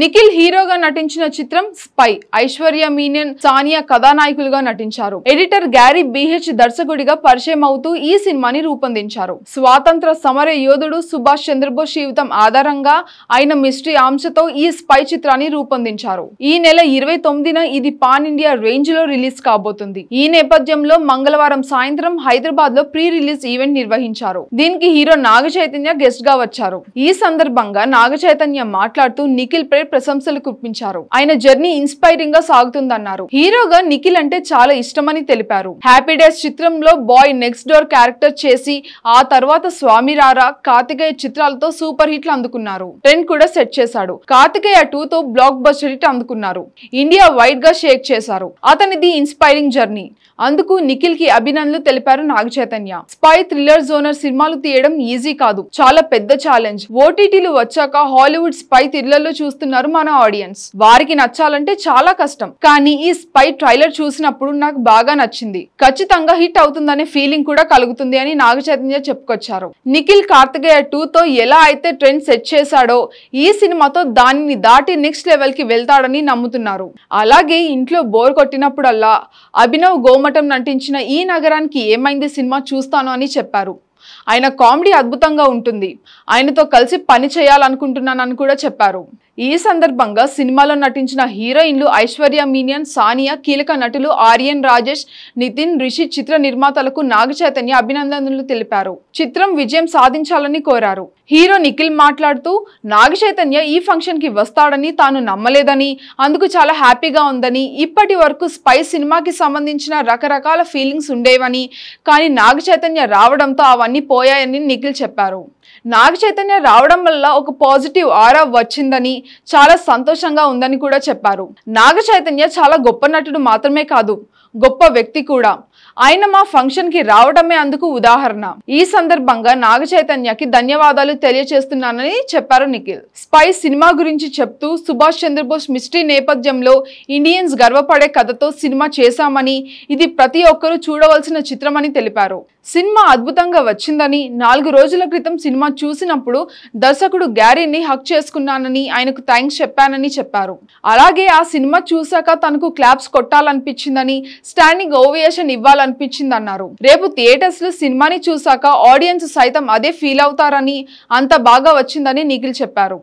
నిఖిల్ హీరోగా నటించిన చిత్రం స్పై ఐశ్వర్య మీనియన్ సానియా కథానాయకులుగా నటించారు ఎడిటర్ గ్యారీ బిహెచ్ దర్శకుడిగా పరిచయం అవుతూ ఈ సినిమాని రూపొందించారు స్వాతంత్ర సమర యోధుడు సుభాష్ చంద్రబోస్ జీవితం ఆధారంగా ఆయన మిస్టరీ అంశతో ఈ స్పై చిత్రాన్ని రూపొందించారు ఈ నెల ఇరవై తొమ్మిదిన ఇది పాన్ ఇండియా రేంజ్ లో రిలీజ్ కాబోతుంది ఈ నేపథ్యంలో మంగళవారం సాయంత్రం హైదరాబాద్ లో ప్రీ రిలీజ్ ఈవెంట్ నిర్వహించారు దీనికి హీరో నాగ చైతన్య గెస్ట్ గా వచ్చారు ఈ సందర్భంగా నాగ చైతన్య మాట్లాడుతూ నిఖిల్ పరేడ్ ప్రశంసలు కురిపించారు ఆయన జర్నీ ఇన్స్పైరింగ్ గా సాగుతుందన్నారు హీరోగా నిఖిల్ అంటే చాలా ఇష్టమని తెలిపారు హ్యాపీ డేస్ చిత్రంలో బాయ్ నెక్స్ట్ డోర్ క్యారెక్టర్ చేసి ఆ తర్వాత స్వామి రారా కార్తికేయ చిత్రాలతో సూపర్ హిట్లు అందుకున్నారు ట్రెండ్ కూడా సెట్ చేశాడు కార్తికేయ టూ తో బ్లాక్ బస్టర్ హిట్ అందుకున్నారు ఇండియా వైడ్ గా షేక్ చేశారు అతనిది ఇన్స్పైరింగ్ జర్నీ అందుకు నిఖిల్ కి అభినందనలు తెలిపారు Naga Chaitanya spy thriller genre సినిమాలు తీయడం ఈజీ కాదు చాలా పెద్ద ఛాలెంజ్ ఓటీటీలు వచ్చాక హాలీవుడ్ స్పై థ్రిల్లర్ లో చూస్తున్న చూస్తున్నారు మన ఆడియన్స్ వారికి నచ్చాలంటే చాలా కష్టం కానీ ఈ స్పై ట్రైలర్ చూసినప్పుడు నాకు బాగా నచ్చింది ఖచ్చితంగా హిట్ అవుతుందనే ఫీలింగ్ కూడా కలుగుతుంది అని నాగ చైతన్య చెప్పుకొచ్చారు నిఖిల్ కార్తికేయ టూతో ఎలా అయితే ట్రెండ్ సెట్ చేశాడో ఈ సినిమాతో దానిని దాటి నెక్స్ట్ లెవెల్ కి వెళ్తాడని నమ్ముతున్నారు అలాగే ఇంట్లో బోర్ కొట్టినప్పుడల్లా అభినవ్ గోమటం నటించిన ఈ నగరానికి ఏమైంది సినిమా చూస్తాను అని చెప్పారు ఆయన కామెడీ అద్భుతంగా ఉంటుంది ఆయనతో కలిసి పని చేయాలనుకుంటున్నానని కూడా చెప్పారు ఈ సందర్భంగా సినిమాలో నటించిన హీరోయిన్లు ఐశ్వర్య మీనియన్ సానియా కీలక నటులు ఆర్యన్ రాజేష్ నితిన్ రిషి చిత్ర నిర్మాతలకు నాగచైతన్య అభినందనలు తెలిపారు చిత్రం విజయం సాధించాలని కోరారు హీరో నిఖిల్ మాట్లాడుతూ నాగచైతన్య ఈ ఫంక్షన్కి వస్తాడని తాను నమ్మలేదని అందుకు చాలా హ్యాపీగా ఉందని ఇప్పటి వరకు స్పై సినిమాకి సంబంధించిన రకరకాల ఫీలింగ్స్ ఉండేవని కానీ నాగచైతన్య రావడంతో అవన్నీ పోయాయని నిఖిల్ చెప్పారు నాగచైతన్య రావడం వల్ల ఒక పాజిటివ్ ఆరా వచ్చిందని చాలా సంతోషంగా ఉందని కూడా చెప్పారు నాగ చైతన్య చాలా గొప్ప నటుడు మాత్రమే కాదు గొప్ప వ్యక్తి కూడా ఆయన మా ఫంక్షన్కి రావడమే అందుకు ఉదాహరణ ఈ సందర్భంగా నాగ చైతన్యకి ధన్యవాదాలు తెలియజేస్తున్నానని చెప్పారు నిఖిల్ స్పై సినిమా గురించి చెప్తూ సుభాష్ చంద్రబోస్ మిస్టరీ నేపథ్యంలో ఇండియన్స్ గర్వపడే కథతో సినిమా చేశామని ఇది ప్రతి ఒక్కరూ చూడవలసిన చిత్రమని తెలిపారు సినిమా అద్భుతంగా వచ్చిందని నాలుగు రోజుల క్రితం సినిమా చూసినప్పుడు దర్శకుడు గ్యారీని హక్ చేసుకున్నానని ఆయనకు థ్యాంక్స్ చెప్పానని చెప్పారు అలాగే ఆ సినిమా చూశాక తనకు క్లాప్స్ కొట్టాలనిపించిందని స్టాండింగ్ ఓవియేషన్ ఇవ్వాలనిపించిందన్నారు రేపు థియేటర్స్ లో సినిమాని చూశాక ఆడియన్స్ సైతం అదే ఫీల్ అవుతారని అంత బాగా వచ్చిందని నిఖిల్ చెప్పారు